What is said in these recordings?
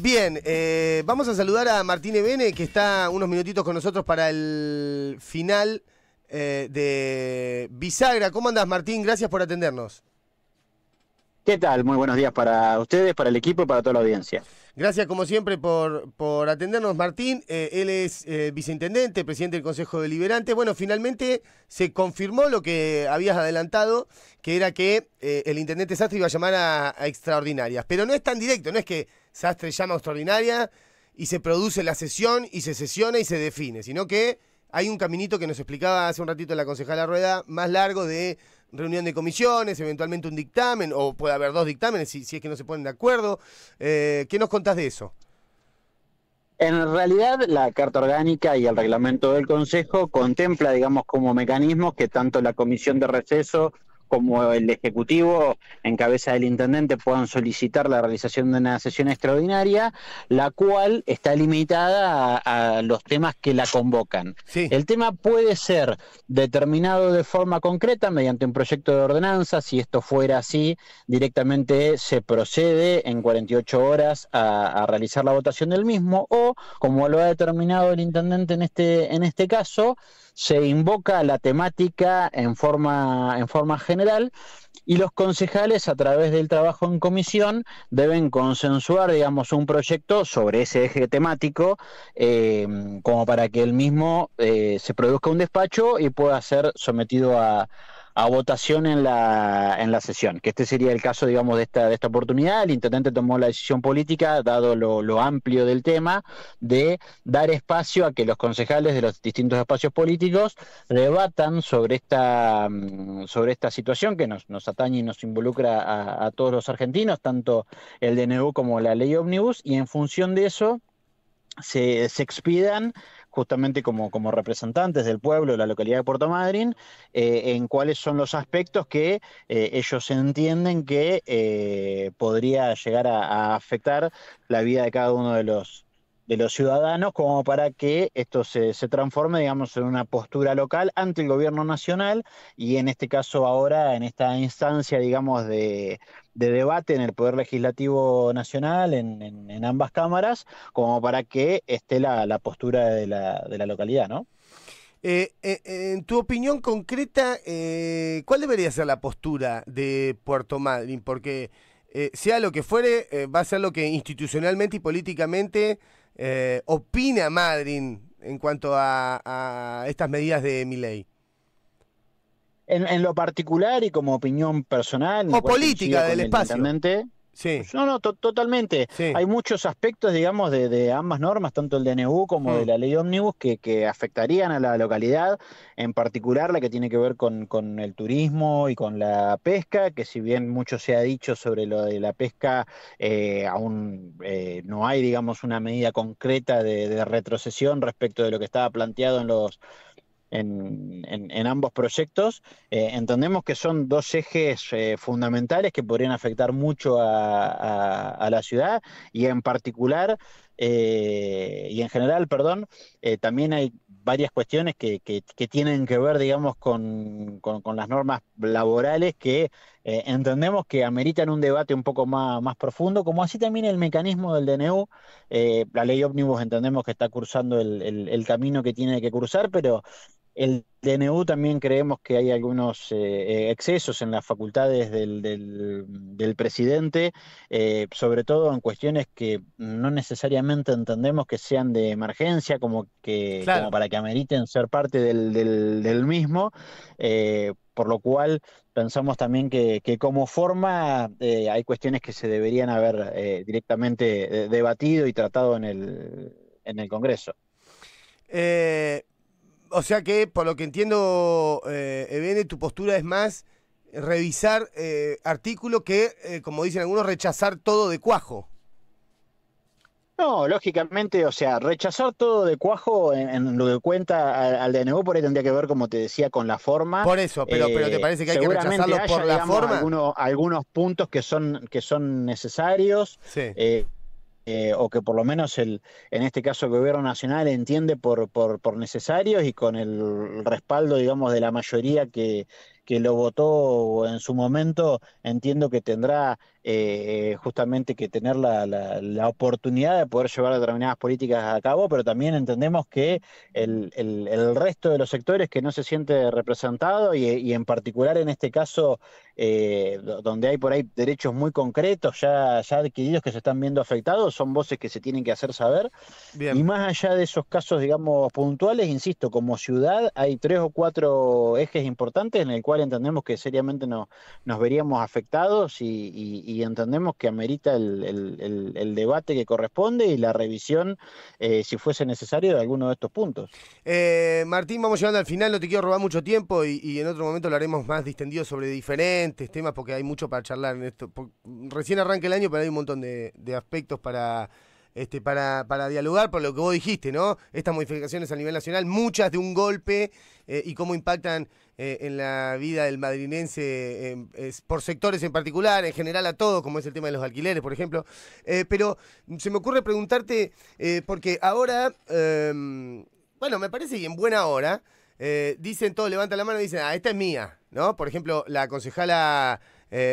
Bien, eh, vamos a saludar a Martín Ebene, que está unos minutitos con nosotros para el final eh, de Bisagra. ¿Cómo andas, Martín? Gracias por atendernos. ¿Qué tal? Muy buenos días para ustedes, para el equipo y para toda la audiencia. Gracias, como siempre, por, por atendernos, Martín. Eh, él es viceintendente, presidente del Consejo Deliberante. Bueno, finalmente se confirmó lo que habías adelantado, que era que el intendente Sastre iba a llamar a extraordinarias. Pero no es tan directo, no es que Sastre llama extraordinaria y se produce la sesión y se sesiona y se define, sino que hay un caminito que nos explicaba hace un ratito la concejala Rueda, más largo de reunión de comisiones, eventualmente un dictamen, o puede haber dos dictámenes si, es que no se ponen de acuerdo. Eh, ¿Qué nos contás de eso? En realidad, la Carta Orgánica y el reglamento del Consejo contempla, digamos, como mecanismos que tanto la Comisión de Receso como el Ejecutivo, en cabeza del Intendente, puedan solicitar la realización de una sesión extraordinaria, la cual está limitada a, los temas que la convocan. El tema puede ser determinado de forma concreta mediante un proyecto de ordenanza, si esto fuera así, directamente se procede en 48 horas a, a realizar la votación del mismo, o como lo ha determinado el Intendente en este, en este caso, se invoca la temática en forma, en forma general y los concejales a través del trabajo en comisión deben consensuar, digamos, un proyecto sobre ese eje temático eh, como para que el mismo eh, se produzca un despacho y pueda ser sometido a, a votación en la, en la sesión, que este sería el caso, digamos, de esta, de esta oportunidad. El intendente tomó la decisión política, dado lo, amplio del tema, de dar espacio a que los concejales de los distintos espacios políticos debatan sobre esta, mm, sobre esta situación que nos, atañe y nos involucra a, a todos los argentinos, tanto el DNU como la ley Omnibus, y en función de eso se, se expidan justamente como, como representantes del pueblo de la localidad de Puerto Madryn, eh, en cuáles son los aspectos que eh, ellos entienden que eh, podría llegar a afectar la vida de cada uno de los, de los ciudadanos como para que esto se, transforme, digamos, en una postura local ante el gobierno nacional y en este caso ahora, en esta instancia, digamos, de, de debate en el Poder Legislativo Nacional, en, en, ambas cámaras, como para que esté la, la postura de la, de la, localidad, ¿no? Eh, eh, en tu opinión concreta, eh, ¿cuál debería ser la postura de Puerto Madryn? Porque sea lo que fuere, va a ser lo que institucionalmente y políticamente eh, opina Madrin en cuanto a, estas medidas de Miley? En, en, lo particular y como opinión personal. O política del espacio. Pues, no, no, totalmente. Hay muchos aspectos, digamos, de, ambas normas, tanto el DNU como mm. de la ley ómnibus, que, que, afectarían a la localidad, en particular la que tiene que ver con, el turismo y con la pesca, que si bien mucho se ha dicho sobre lo de la pesca, eh, aún eh, no hay, digamos, una medida concreta de retrocesión respecto de lo que estaba planteado en los en, ambos proyectos. Eh, entendemos que son dos ejes eh, fundamentales que podrían afectar mucho a, la ciudad y en particular, eh, y en general, perdón, también hay varias cuestiones que, tienen que ver, digamos, con, las normas laborales que entendemos que ameritan un debate un poco más, profundo, como así también el mecanismo del DNU. la ley ómnibus entendemos que está cruzando el, camino que tiene que cruzar, pero el DNU también creemos que hay algunos eh, eh, excesos en las facultades del, presidente, eh, sobre todo en cuestiones que no necesariamente entendemos que sean de emergencia, como que como para que ameriten ser parte del, mismo, por lo cual pensamos también que, como forma hay cuestiones que se deberían haber directamente debatido y tratado en el, en el Congreso o sea que, por lo que entiendo, eh, tu postura es más revisar artículos eh, artículo que, eh, como dicen algunos, rechazar todo de cuajo. No, lógicamente, o sea, rechazar todo de cuajo en, lo que cuenta al, de DNU, por ahí tendría que ver, como te decía, con la forma. Por eso, pero, te eh, parece que hay que rechazarlo por la forma. Algunos, algunos puntos que son, que son necesarios. Sí. Eh, o que por lo menos el, en este caso el gobierno nacional entiende por, por, por necesarios y con el respaldo, digamos, de la mayoría que, que lo votó en su momento, entiendo que tendrá eh, eh, justamente que tener la, la, oportunidad de poder llevar determinadas políticas a cabo, pero también entendemos que el, resto de los sectores que no se siente representado y, en particular en este caso eh, donde hay por ahí derechos muy concretos ya, ya adquiridos que se están viendo afectados, son voces que se tienen que hacer saber. Y más allá de esos casos, digamos, puntuales, insisto, como ciudad hay tres o cuatro ejes importantes en el cual entendemos que seriamente nos veríamos afectados y, entendemos que amerita el, debate que corresponde y la revisión, eh, si fuese necesario, de alguno de estos puntos. Eh, Martín, vamos llegando al final, no te quiero robar mucho tiempo y, en otro momento lo haremos más distendido sobre diferentes temas porque hay mucho para charlar en esto. recién arranca el año, pero hay un montón de, aspectos para... Este, para, dialogar por lo que vos dijiste, ¿no? Estas modificaciones a nivel nacional, muchas de un golpe eh, y cómo impactan eh, en la vida del madrinense por sectores en particular, en general a todos, como es el tema de los alquileres, por ejemplo. Eh, pero se me ocurre preguntarte, eh, porque ahora, em, bueno, me parece y en buena hora, dicen todos, levanta la mano y dicen, ah, esta es mía, ¿no? Por ejemplo, la concejala...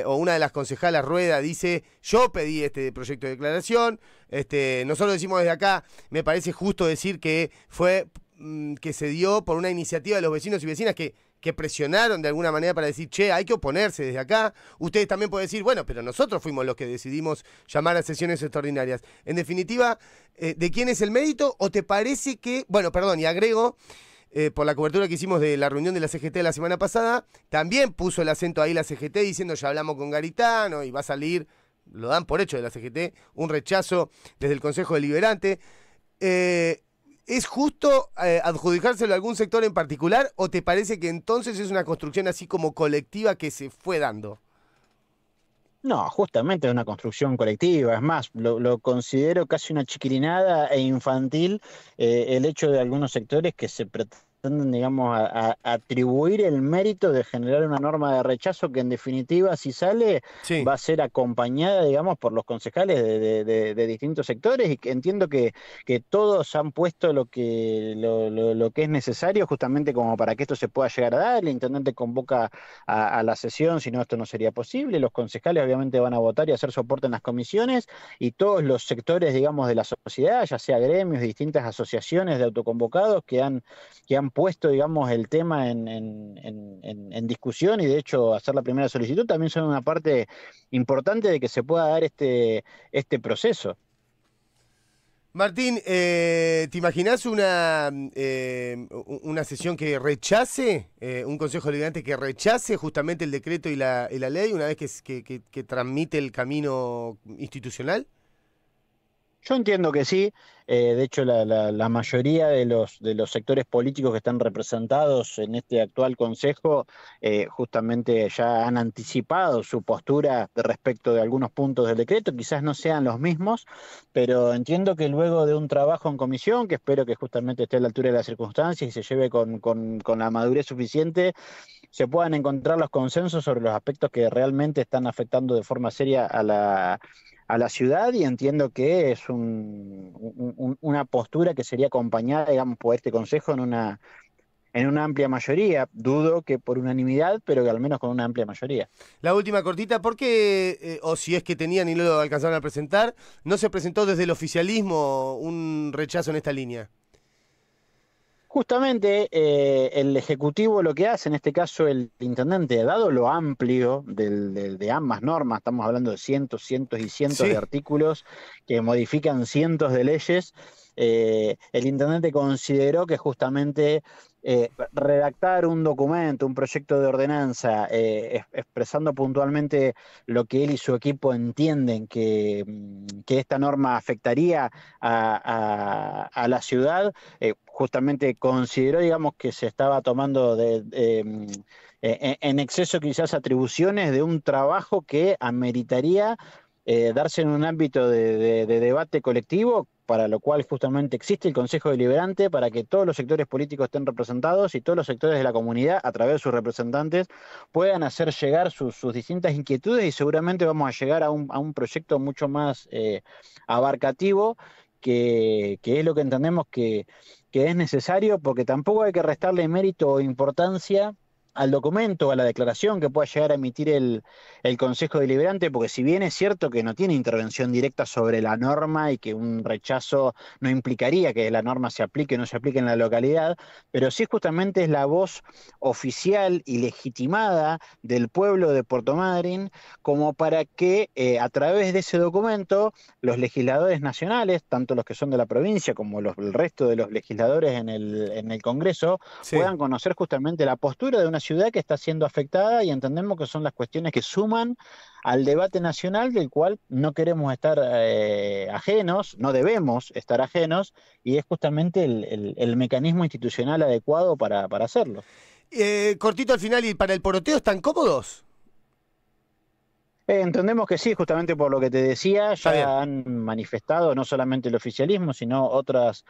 o una de las concejalas Rueda dice, yo pedí este proyecto de declaración, este, nosotros decimos desde acá, me parece justo decir que fue mm, que se dio por una iniciativa de los vecinos y vecinas que que presionaron de alguna manera para decir, che, hay que oponerse desde acá. Ustedes también pueden decir, bueno, pero nosotros fuimos los que decidimos llamar a sesiones extraordinarias. En definitiva, eh, ¿de quién es el mérito? ¿O te parece que, bueno, perdón, y agrego, eh, por la cobertura que hicimos de la reunión de la CGT la semana pasada, también puso el acento ahí la CGT diciendo, ya hablamos con Garitano y va a salir, lo dan por hecho de la CGT, un rechazo desde el Consejo Deliberante. Eh, ¿Es justo eh, adjudicárselo a algún sector en particular o te parece que entonces es una construcción así como colectiva que se fue dando? No, justamente es una construcción colectiva. Es más, lo, considero casi una chiquirinada e infantil eh, el hecho de algunos sectores que se digamos, a, atribuir el mérito de generar una norma de rechazo que en definitiva, si sale, va a ser acompañada, digamos, por los concejales de, distintos sectores y entiendo que, que, todos han puesto lo que, lo, que es necesario justamente como para que esto se pueda llegar a dar. El intendente convoca a, la sesión, si no, esto no sería posible. Los concejales obviamente van a votar y hacer soporte en las comisiones y todos los sectores, digamos, de la sociedad, ya sea gremios, distintas asociaciones de autoconvocados que han, que han puesto, digamos, el tema en, en, en, en, discusión y de hecho hacer la primera solicitud también son una parte importante de que se pueda dar este, este proceso. Martín, eh, ¿te imaginas una, eh, una sesión que rechace, eh, un Consejo Deliberante que rechace justamente el decreto y la, la ley una vez que transmite el camino institucional? Yo entiendo que sí. Eh, de hecho, la, mayoría de los, de los sectores políticos que están representados en este actual Consejo eh, justamente ya han anticipado su postura respecto de algunos puntos del decreto. Quizás no sean los mismos, pero entiendo que luego de un trabajo en comisión, que espero que justamente esté a la altura de las circunstancias y se lleve con la madurez suficiente, se puedan encontrar los consensos sobre los aspectos que realmente están afectando de forma seria a la a la ciudad y entiendo que es una postura que sería acompañada, digamos, por este Consejo en una, en una amplia mayoría. Dudo que por unanimidad, pero que al menos con una amplia mayoría. La última cortita, ¿por qué, eh, o si es que tenían y luego lo alcanzaron a presentar, no se presentó desde el oficialismo un rechazo en esta línea? Justamente eh, el Ejecutivo lo que hace, en este caso el Intendente, dado lo amplio de ambas normas, estamos hablando de cientos, cientos y cientos de artículos que modifican cientos de leyes, eh, el intendente consideró que justamente eh, redactar un documento, un proyecto de ordenanza, eh, expresando puntualmente lo que él y su equipo entienden que, mm, esta norma afectaría a, la ciudad, justamente consideró, digamos, que se estaba tomando de, mm, e, e, en exceso quizás atribuciones de un trabajo que ameritaría darse en un ámbito de debate colectivo para lo cual justamente existe el Consejo Deliberante para que todos los sectores políticos estén representados y todos los sectores de la comunidad, a través de sus representantes, puedan hacer llegar sus, distintas inquietudes y seguramente vamos a llegar a un, proyecto mucho más eh, abarcativo que, es lo que entendemos que, es necesario, porque tampoco hay que restarle mérito o importancia al documento, a la declaración que pueda llegar a emitir el, Consejo Deliberante, porque si bien es cierto que no tiene intervención directa sobre la norma y que un rechazo no implicaría que la norma se aplique o no se aplique en la localidad, pero sí justamente es la voz oficial y legitimada del pueblo de Puerto Madryn como para que eh, a través de ese documento los legisladores nacionales, tanto los que son de la provincia como los, el resto de los legisladores en el, Congreso, puedan conocer justamente la postura de una ciudad que está siendo afectada y entendemos que son las cuestiones que suman al debate nacional del cual no queremos estar eh, ajenos, no debemos estar ajenos, y es justamente el, mecanismo institucional adecuado para, hacerlo. Eh, cortito al final, ¿y para el poroteo están cómodos? Eh, entendemos que sí, justamente por lo que te decía, ya han manifestado no solamente el oficialismo, sino otras,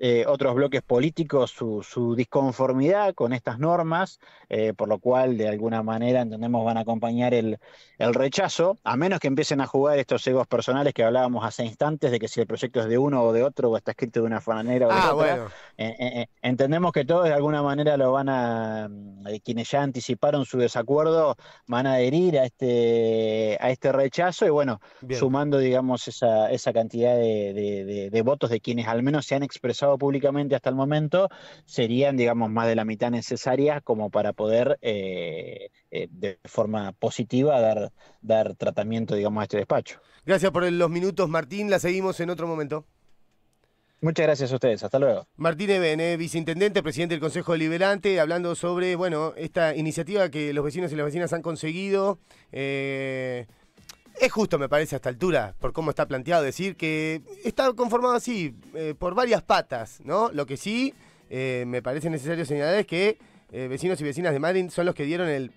eh, otros bloques políticos su, disconformidad con estas normas, eh, por lo cual de alguna manera entendemos van a acompañar el, rechazo, a menos que empiecen a jugar estos egos personales que hablábamos hace instantes de que si el proyecto es de uno o de otro o está escrito de una manera o de ah, otra entendemos que todos de alguna manera lo van a, mm, eh, quienes ya anticiparon su desacuerdo, van a adherir a este, a este rechazo y bueno, sumando, digamos, esa, esa cantidad de, votos de quienes al menos se han expresado públicamente hasta el momento, serían, digamos, más de la mitad necesarias como para poder eh, eh, de forma positiva dar, dar tratamiento, digamos, a este despacho. Gracias por los minutos, Martín. La seguimos en otro momento. Muchas gracias a ustedes, hasta luego. Martín Eben, eh, viceintendente, presidente del Consejo Deliberante, hablando sobre, bueno, esta iniciativa que los vecinos y las vecinas han conseguido. Eh, es justo, me parece, a esta altura, por cómo está planteado, decir que está conformado así, eh, por varias patas, ¿no? Lo que sí me parece necesario señalar es que vecinos y vecinas de Madrid son los que dieron el,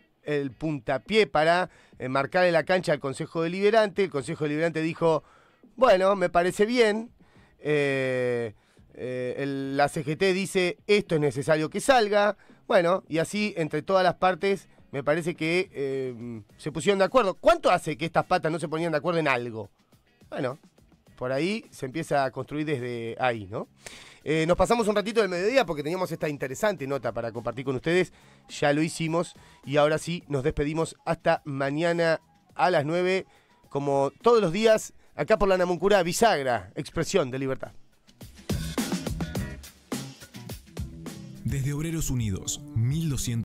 puntapié para marcar en la cancha al Consejo Deliberante. El Consejo Deliberante dijo, bueno, me parece bien, eh, eh, la CGT dice esto es necesario que salga. Bueno, y así entre todas las partes me parece que eh, se pusieron de acuerdo. ¿Cuánto hace que estas patas no se ponían de acuerdo en algo? Bueno, por ahí se empieza a construir desde ahí, ¿no? nos pasamos un ratito del mediodía porque teníamos esta interesante nota para compartir con ustedes. Ya lo hicimos y ahora sí nos despedimos hasta mañana a las 9. Como todos los días, acá por la Namuncura bisagra, expresión de libertad. Desde Obreros Unidos, 1200.